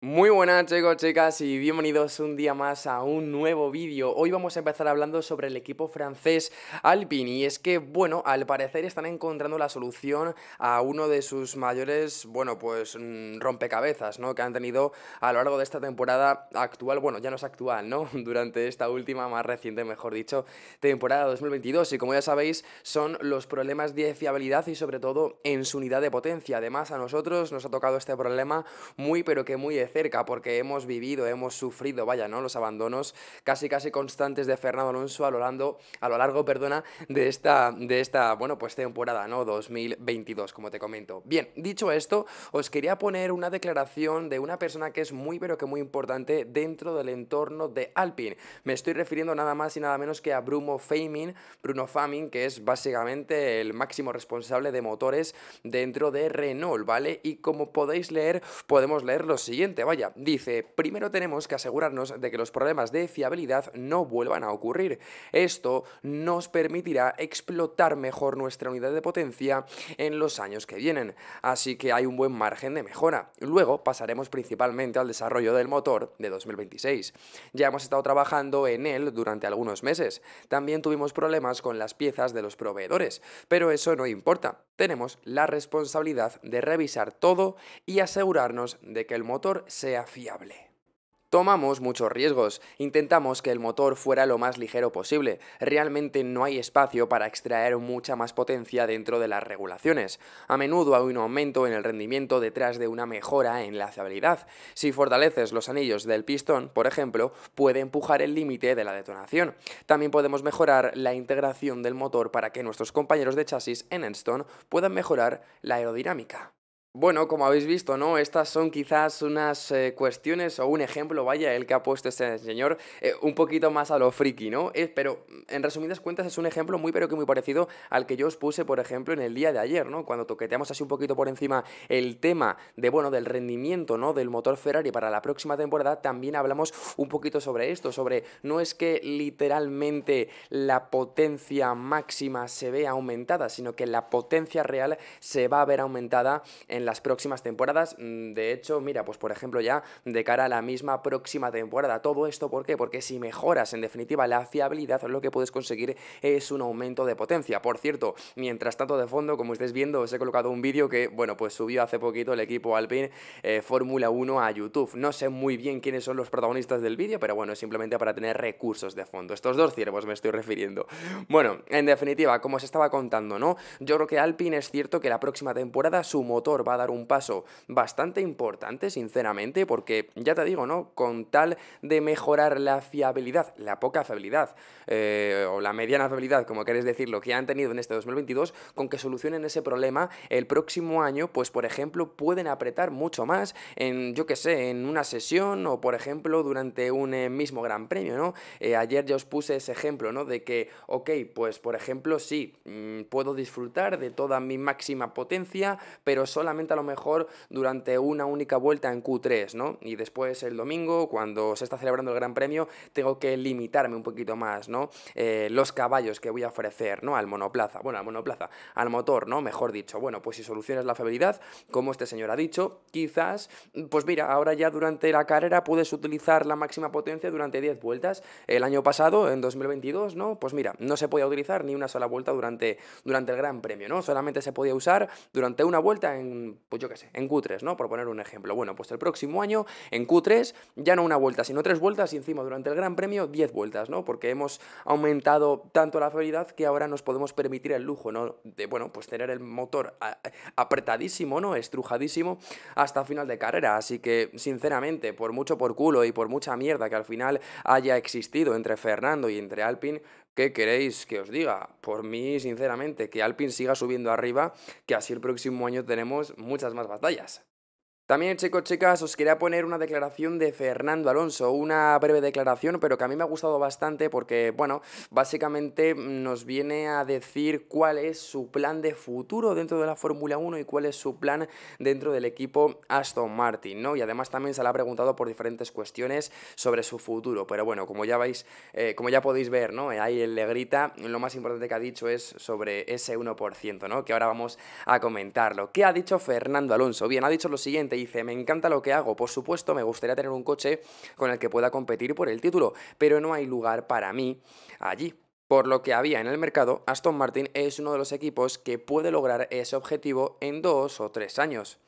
Muy buenas chicos, chicas y bienvenidos un día más a un nuevo vídeo. Hoy vamos a empezar hablando sobre el equipo francés Alpine y es que, bueno, al parecer están encontrando la solución a uno de sus mayores, bueno, pues mm, rompecabezas, ¿no? Que han tenido a lo largo de esta temporada actual, bueno, ya no es actual, ¿no? Durante esta última, más reciente, mejor dicho, temporada 2022 y como ya sabéis son los problemas de fiabilidad y sobre todo en su unidad de potencia. Además a nosotros nos ha tocado este problema muy pero que muy cerca porque hemos vivido, hemos sufrido, vaya, ¿no? Los abandonos casi casi constantes de Fernando Alonso a lo, largo, a lo largo, perdona, de esta, de esta, bueno, pues temporada, ¿no? 2022, como te comento. Bien, dicho esto, os quería poner una declaración de una persona que es muy, pero que muy importante dentro del entorno de Alpine. Me estoy refiriendo nada más y nada menos que a Bruno Famin, Bruno Famin, que es básicamente el máximo responsable de motores dentro de Renault, ¿vale? Y como podéis leer, podemos leer lo siguiente Vaya, dice, primero tenemos que asegurarnos de que los problemas de fiabilidad no vuelvan a ocurrir. Esto nos permitirá explotar mejor nuestra unidad de potencia en los años que vienen, así que hay un buen margen de mejora. Luego pasaremos principalmente al desarrollo del motor de 2026. Ya hemos estado trabajando en él durante algunos meses. También tuvimos problemas con las piezas de los proveedores, pero eso no importa. Tenemos la responsabilidad de revisar todo y asegurarnos de que el motor sea fiable. Tomamos muchos riesgos, intentamos que el motor fuera lo más ligero posible, realmente no hay espacio para extraer mucha más potencia dentro de las regulaciones. A menudo hay un aumento en el rendimiento detrás de una mejora en la fiabilidad. Si fortaleces los anillos del pistón, por ejemplo, puede empujar el límite de la detonación. También podemos mejorar la integración del motor para que nuestros compañeros de chasis en Enstone puedan mejorar la aerodinámica. Bueno, como habéis visto, ¿no? Estas son quizás unas eh, cuestiones o un ejemplo, vaya, el que ha puesto este señor, eh, un poquito más a lo friki, ¿no? Eh, pero mm, en resumidas cuentas es un ejemplo muy pero que muy parecido al que yo os puse, por ejemplo, en el día de ayer, ¿no? Cuando toqueteamos así un poquito por encima el tema de, bueno, del rendimiento, ¿no? Del motor Ferrari para la próxima temporada, también hablamos un poquito sobre esto, sobre no es que literalmente la potencia máxima se vea aumentada, sino que la potencia real se va a ver aumentada en en las próximas temporadas. Mm, de hecho, mira, pues por ejemplo ya de cara a la misma próxima temporada. Todo esto, ¿por qué? Porque si mejoras en definitiva la fiabilidad, lo que puedes conseguir es un aumento de potencia. Por cierto, mientras tanto de fondo, como estáis viendo, os he colocado un vídeo que, bueno, pues subió hace poquito el equipo Alpine eh, Fórmula 1 a YouTube. No sé muy bien quiénes son los protagonistas del vídeo, pero bueno, es simplemente para tener recursos de fondo. Estos dos ciervos me estoy refiriendo. Bueno, en definitiva, como os estaba contando, ¿no? Yo creo que Alpine es cierto que la próxima temporada su motor va a dar un paso bastante importante, sinceramente, porque ya te digo, ¿no? Con tal de mejorar la fiabilidad, la poca fiabilidad, eh, o la mediana fiabilidad, como querés decirlo, que han tenido en este 2022, con que solucionen ese problema el próximo año, pues por ejemplo, pueden apretar mucho más en, yo que sé, en una sesión o por ejemplo durante un eh, mismo gran premio, ¿no? Eh, ayer ya os puse ese ejemplo, ¿no? De que, ok, pues por ejemplo, sí, mm, puedo disfrutar de toda mi máxima potencia, pero solamente a lo mejor durante una única vuelta en Q3, ¿no? Y después el domingo, cuando se está celebrando el Gran Premio, tengo que limitarme un poquito más, ¿no? Eh, los caballos que voy a ofrecer, ¿no? Al monoplaza, bueno, al monoplaza, al motor, ¿no? Mejor dicho, bueno, pues si solucionas la fiabilidad, como este señor ha dicho, quizás, pues mira, ahora ya durante la carrera puedes utilizar la máxima potencia durante 10 vueltas. El año pasado, en 2022, ¿no? Pues mira, no se podía utilizar ni una sola vuelta durante, durante el Gran Premio, ¿no? Solamente se podía usar durante una vuelta en pues yo qué sé, en Q3, ¿no? Por poner un ejemplo. Bueno, pues el próximo año, en Q3, ya no una vuelta, sino tres vueltas y encima durante el Gran Premio, diez vueltas, ¿no? Porque hemos aumentado tanto la fiabilidad que ahora nos podemos permitir el lujo, ¿no? De, bueno, pues tener el motor apretadísimo, ¿no? Estrujadísimo hasta final de carrera. Así que, sinceramente, por mucho por culo y por mucha mierda que al final haya existido entre Fernando y entre Alpine, ¿Qué queréis que os diga? Por mí, sinceramente, que Alpine siga subiendo arriba, que así el próximo año tenemos muchas más batallas. También, chicos, chicas, os quería poner una declaración de Fernando Alonso, una breve declaración, pero que a mí me ha gustado bastante porque, bueno, básicamente nos viene a decir cuál es su plan de futuro dentro de la Fórmula 1 y cuál es su plan dentro del equipo Aston Martin, ¿no? Y además también se le ha preguntado por diferentes cuestiones sobre su futuro, pero bueno, como ya vais, eh, como ya podéis ver, ¿no? Ahí le grita, lo más importante que ha dicho es sobre ese 1%, ¿no? Que ahora vamos a comentarlo. ¿Qué ha dicho Fernando Alonso? Bien, ha dicho lo siguiente dice, me encanta lo que hago, por supuesto me gustaría tener un coche con el que pueda competir por el título, pero no hay lugar para mí allí. Por lo que había en el mercado, Aston Martin es uno de los equipos que puede lograr ese objetivo en dos o tres años.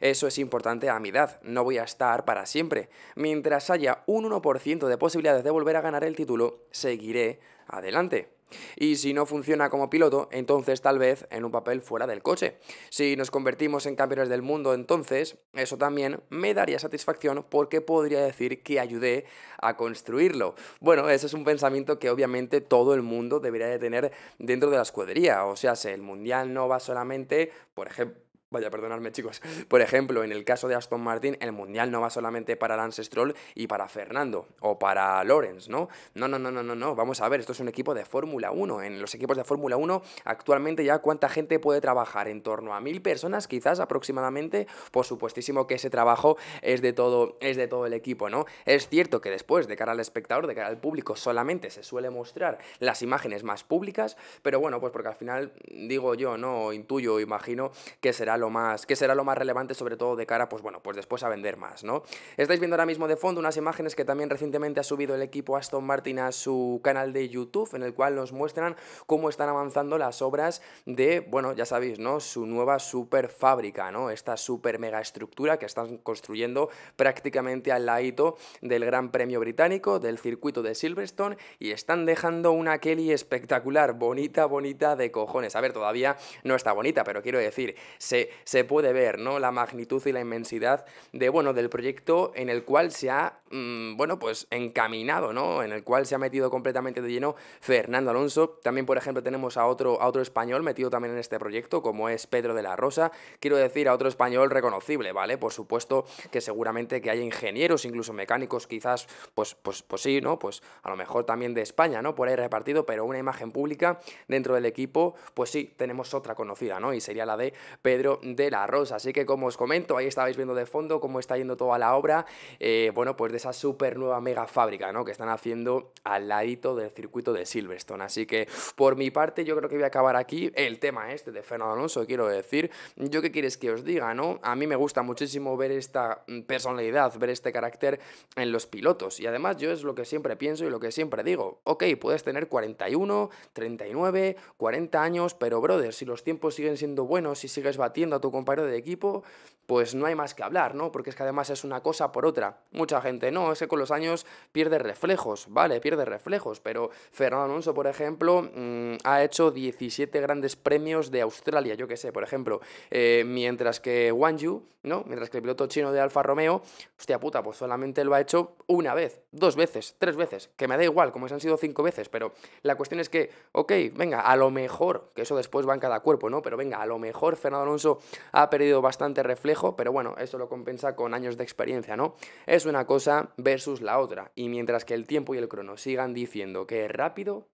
Eso es importante a mi edad, no voy a estar para siempre. Mientras haya un 1% de posibilidades de volver a ganar el título, seguiré adelante. Y si no funciona como piloto, entonces tal vez en un papel fuera del coche. Si nos convertimos en campeones del mundo, entonces eso también me daría satisfacción porque podría decir que ayudé a construirlo. Bueno, ese es un pensamiento que obviamente todo el mundo debería de tener dentro de la escudería. O sea, si el mundial no va solamente, por ejemplo, Vaya, perdonadme chicos. Por ejemplo, en el caso de Aston Martin, el Mundial no va solamente para Lance Stroll y para Fernando o para Lorenz, ¿no? No, no, no, no, no, no. Vamos a ver, esto es un equipo de Fórmula 1. En los equipos de Fórmula 1 actualmente ya cuánta gente puede trabajar, en torno a mil personas quizás aproximadamente. Por supuestísimo que ese trabajo es de todo, es de todo el equipo, ¿no? Es cierto que después, de cara al espectador, de cara al público, solamente se suele mostrar las imágenes más públicas, pero bueno, pues porque al final digo yo, no, intuyo, imagino que será lo más, que será lo más relevante sobre todo de cara, pues bueno, pues después a vender más, ¿no? Estáis viendo ahora mismo de fondo unas imágenes que también recientemente ha subido el equipo Aston Martin a su canal de YouTube, en el cual nos muestran cómo están avanzando las obras de, bueno, ya sabéis, ¿no? Su nueva super fábrica, ¿no? Esta super mega estructura que están construyendo prácticamente al ladito del Gran Premio Británico, del circuito de Silverstone, y están dejando una Kelly espectacular, bonita, bonita de cojones. A ver, todavía no está bonita, pero quiero decir, se se, puede ver, ¿no? La magnitud y la inmensidad de, bueno, del proyecto en el cual se ha, mm, bueno, pues encaminado, ¿no? En el cual se ha metido completamente de lleno Fernando Alonso. También, por ejemplo, tenemos a otro, otro español metido también en este proyecto, como es Pedro de la Rosa. Quiero decir, a otro español reconocible, ¿vale? Por supuesto que seguramente que hay ingenieros, incluso mecánicos, quizás, pues, pues, pues sí, ¿no? Pues a lo mejor también de España, ¿no? Por ahí repartido, pero una imagen pública dentro del equipo, pues sí, tenemos otra conocida, ¿no? Y sería la de Pedro de La Rosa. Así que como os comento, ahí estabais viendo de fondo cómo está yendo toda la obra, eh, bueno, pues de esa super nueva mega fábrica, ¿no? Que están haciendo al ladito del circuito de Silverstone. Así que por mi parte yo creo que voy a acabar aquí el tema este de Fernando Alonso, quiero decir. Yo qué quieres que os diga, ¿no? A mí me gusta muchísimo ver esta personalidad, ver este carácter en los pilotos. Y además yo es lo que siempre pienso y lo que siempre digo. Ok, puedes tener 41, 39, 40 años, pero brother, si los tiempos siguen siendo buenos, y sigues batiendo, a tu compañero de equipo, pues no hay más que hablar, ¿no? Porque es que además es una cosa por otra. Mucha gente no, es que con los años pierde reflejos, ¿vale? Pierde reflejos, pero Fernando Alonso, por ejemplo, mm, ha hecho 17 grandes premios de Australia, yo qué sé, por ejemplo, eh, mientras que Wang Yu, ¿no? Mientras que el piloto chino de Alfa Romeo, hostia puta, pues solamente lo ha hecho una vez, dos veces, tres veces, que me da igual, como se han sido cinco veces, pero la cuestión es que, ok, venga, a lo mejor, que eso después va en cada cuerpo, ¿no? Pero venga, a lo mejor Fernando Alonso ha perdido bastante reflejo, pero bueno, eso lo compensa con años de experiencia, ¿no? Es una cosa versus la otra. Y mientras que el tiempo y el crono sigan diciendo que es rápido,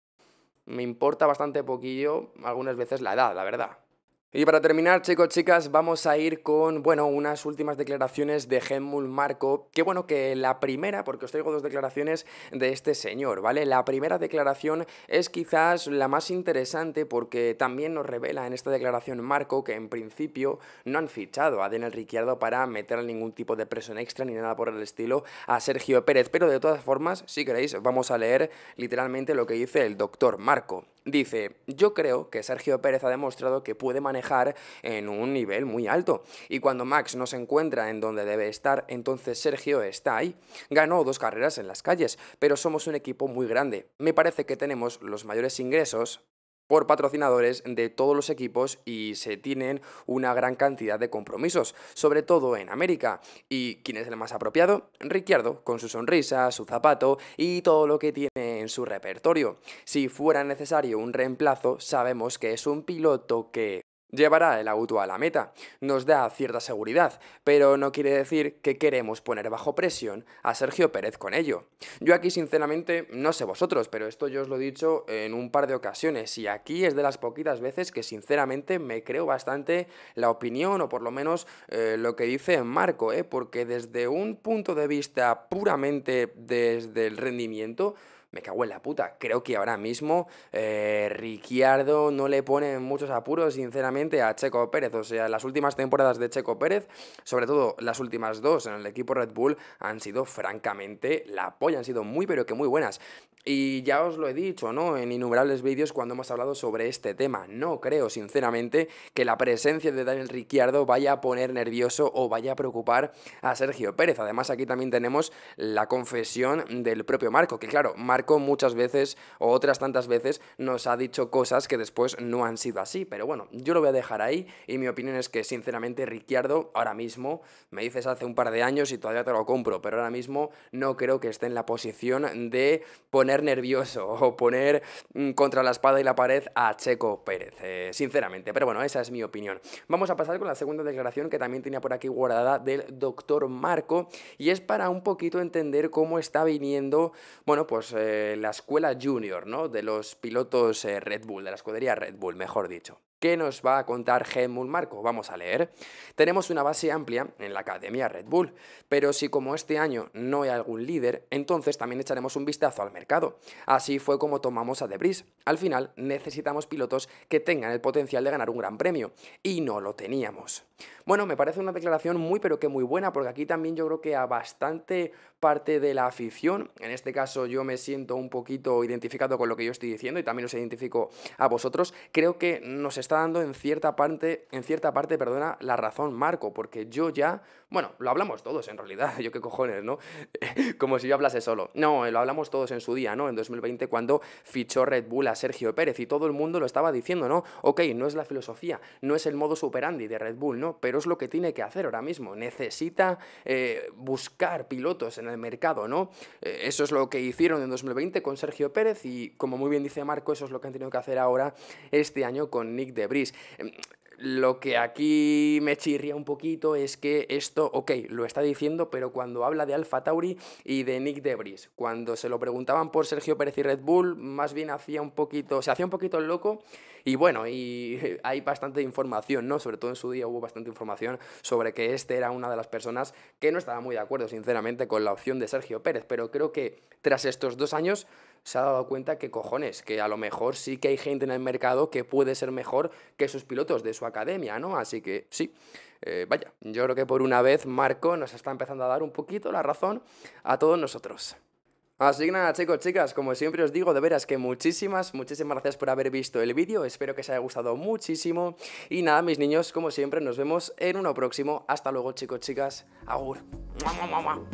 me importa bastante poquillo algunas veces la edad, la verdad. Y para terminar, chicos, chicas, vamos a ir con, bueno, unas últimas declaraciones de Helmut Marco, Qué bueno, que la primera, porque os traigo dos declaraciones de este señor, ¿vale? La primera declaración es quizás la más interesante porque también nos revela en esta declaración Marco que en principio no han fichado a Daniel Ricciardo para meter ningún tipo de presión extra ni nada por el estilo a Sergio Pérez, pero de todas formas, si queréis, vamos a leer literalmente lo que dice el doctor Marco. Dice, yo creo que Sergio Pérez ha demostrado que puede manejar en un nivel muy alto, y cuando Max no se encuentra en donde debe estar, entonces Sergio está ahí. Ganó dos carreras en las calles, pero somos un equipo muy grande. Me parece que tenemos los mayores ingresos, por patrocinadores de todos los equipos y se tienen una gran cantidad de compromisos, sobre todo en América. ¿Y quién es el más apropiado? Ricciardo, con su sonrisa, su zapato y todo lo que tiene en su repertorio. Si fuera necesario un reemplazo, sabemos que es un piloto que Llevará el auto a la meta, nos da cierta seguridad, pero no quiere decir que queremos poner bajo presión a Sergio Pérez con ello. Yo aquí sinceramente, no sé vosotros, pero esto yo os lo he dicho en un par de ocasiones y aquí es de las poquitas veces que sinceramente me creo bastante la opinión o por lo menos eh, lo que dice Marco, ¿eh? porque desde un punto de vista puramente desde el rendimiento, me cago en la puta. Creo que ahora mismo eh, Ricciardo no le pone muchos apuros, sinceramente, a Checo Pérez. O sea, las últimas temporadas de Checo Pérez, sobre todo las últimas dos en el equipo Red Bull, han sido francamente la polla, han sido muy pero que muy buenas. Y ya os lo he dicho, ¿no? En innumerables vídeos cuando hemos hablado sobre este tema. No creo, sinceramente, que la presencia de Daniel Ricciardo vaya a poner nervioso o vaya a preocupar a Sergio Pérez. Además, aquí también tenemos la confesión del propio Marco, que claro, Marco muchas veces o otras tantas veces nos ha dicho cosas que después no han sido así. Pero bueno, yo lo voy a dejar ahí y mi opinión es que, sinceramente, Ricciardo ahora mismo, me dices hace un par de años y todavía te lo compro, pero ahora mismo no creo que esté en la posición de poner nervioso o poner mm, contra la espada y la pared a Checo Pérez, eh, sinceramente. Pero bueno, esa es mi opinión. Vamos a pasar con la segunda declaración que también tenía por aquí guardada del doctor Marco y es para un poquito entender cómo está viniendo, bueno, pues eh, la escuela junior, ¿no? De los pilotos eh, Red Bull, de la escudería Red Bull, mejor dicho. ¿Qué nos va a contar Gemul Marco? Vamos a leer. Tenemos una base amplia en la Academia Red Bull, pero si como este año no hay algún líder, entonces también echaremos un vistazo al mercado. Así fue como tomamos a Debris. Al final necesitamos pilotos que tengan el potencial de ganar un gran premio, y no lo teníamos. Bueno, me parece una declaración muy pero que muy buena, porque aquí también yo creo que a bastante parte de la afición, en este caso yo me siento un poquito identificado con lo que yo estoy diciendo y también os identifico a vosotros, creo que nos está dando en cierta parte, en cierta parte, perdona, la razón Marco, porque yo ya, bueno, lo hablamos todos en realidad, yo qué cojones, ¿no? Como si yo hablase solo. No, eh, lo hablamos todos en su día, ¿no? En 2020 cuando fichó Red Bull a Sergio Pérez y todo el mundo lo estaba diciendo, ¿no? Ok, no es la filosofía, no es el modo superandi de Red Bull, ¿no? Pero es lo que tiene que hacer ahora mismo, necesita eh, buscar pilotos en el mercado, ¿no? Eh, eso es lo que hicieron en 2020 con Sergio Pérez y como muy bien dice Marco, eso es lo que han tenido que hacer ahora este año con Nick de em, Lo que aquí me chirría un poquito es que esto, ok, lo está diciendo, pero cuando habla de Alfa Tauri y de Nick Debris, cuando se lo preguntaban por Sergio Pérez y Red Bull, más bien hacía un poquito, se hacía un poquito loco y bueno, y hay bastante información, ¿no? Sobre todo en su día hubo bastante información sobre que este era una de las personas que no estaba muy de acuerdo, sinceramente, con la opción de Sergio Pérez, pero creo que tras estos dos años se ha dado cuenta que cojones, que a lo mejor sí que hay gente en el mercado que puede ser mejor que sus pilotos de su academia, ¿no? Así que sí, eh, vaya, yo creo que por una vez Marco nos está empezando a dar un poquito la razón a todos nosotros. Así que nada chicos, chicas, como siempre os digo, de veras que muchísimas, muchísimas gracias por haber visto el vídeo, espero que os haya gustado muchísimo y nada mis niños, como siempre nos vemos en uno próximo, hasta luego chicos, chicas, agur. ¡Mua,